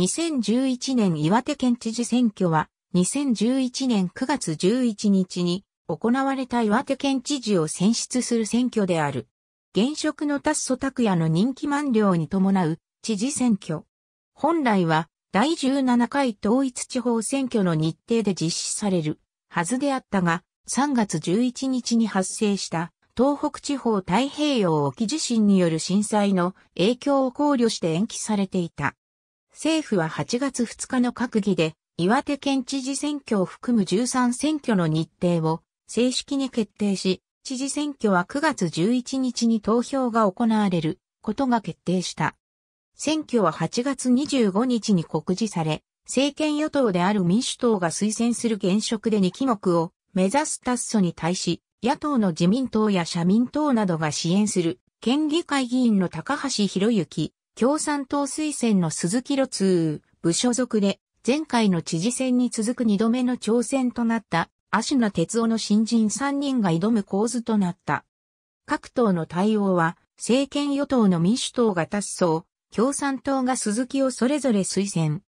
2011年岩手県知事選挙は、2011年9月11日に行われた岩手県知事を選出する選挙である。現職の達祖拓也の人気満了に伴う知事選挙。本来は第17回統一地方選挙の日程で実施されるはずであったが、3月11日に発生した東北地方太平洋沖地震による震災の影響を考慮して延期されていた。政府は8月2日の閣議で、岩手県知事選挙を含む13選挙の日程を正式に決定し、知事選挙は9月11日に投票が行われることが決定した。選挙は8月25日に告示され、政権与党である民主党が推薦する現職で2期目を目指す達訴に対し、野党の自民党や社民党などが支援する県議会議員の高橋博之、共産党推薦の鈴木路通、部所属で、前回の知事選に続く2度目の挑戦となった、足名哲夫の新人3人が挑む構図となった。各党の対応は、政権与党の民主党が達走、共産党が鈴木をそれぞれ推薦。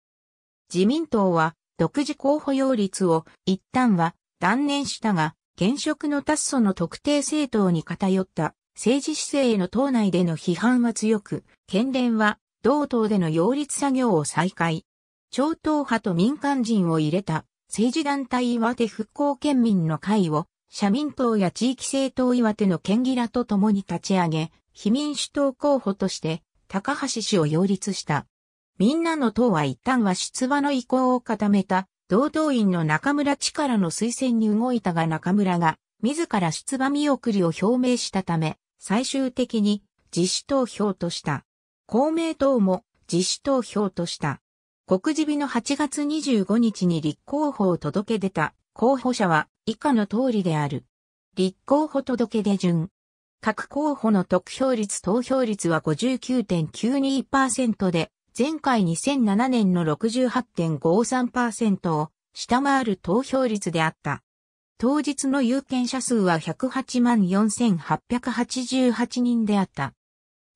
自民党は、独自候補擁立を一旦は断念したが、現職の達祖の特定政党に偏った政治姿勢への党内での批判は強く、県連は同党での擁立作業を再開。超党派と民間人を入れた政治団体岩手復興県民の会を社民党や地域政党岩手の県議らと共に立ち上げ、非民主党候補として高橋氏を擁立した。みんなの党は一旦は出馬の意向を固めた同党員の中村力の推薦に動いたが中村が自ら出馬見送りを表明したため、最終的に自主投票とした。公明党も自主投票とした。告示日の8月25日に立候補を届け出た候補者は以下の通りである。立候補届出順。各候補の得票率投票率は59.92%で、前回2007年の68.53%を下回る投票率であった。当日の有権者数は108万4888人であった。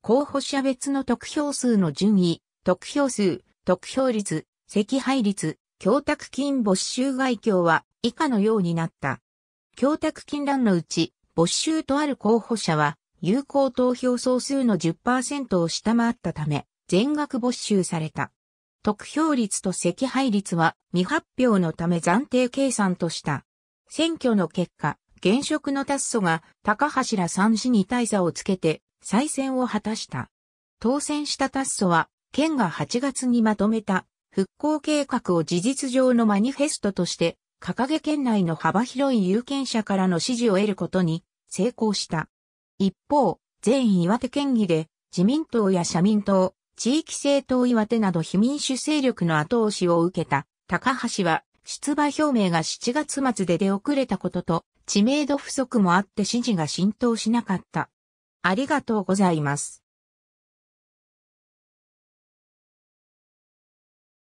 候補者別の得票数の順位、得票数、得票率、赤配率、供託金没収外況は以下のようになった。供託金欄のうち、没収とある候補者は、有効投票総数の10%を下回ったため、全額没収された。得票率と赤配率は未発表のため暫定計算とした。選挙の結果、現職の達祖が高橋ら三氏に大差をつけて再選を果たした。当選した達祖は、県が8月にまとめた復興計画を事実上のマニフェストとして掲げ県内の幅広い有権者からの支持を得ることに成功した。一方、全岩手県議で自民党や社民党、地域政党岩手など非民主勢力の後押しを受けた高橋は出馬表明が7月末で出遅れたことと、知名度不足もあって支持が浸透しなかった。ありがとうございます。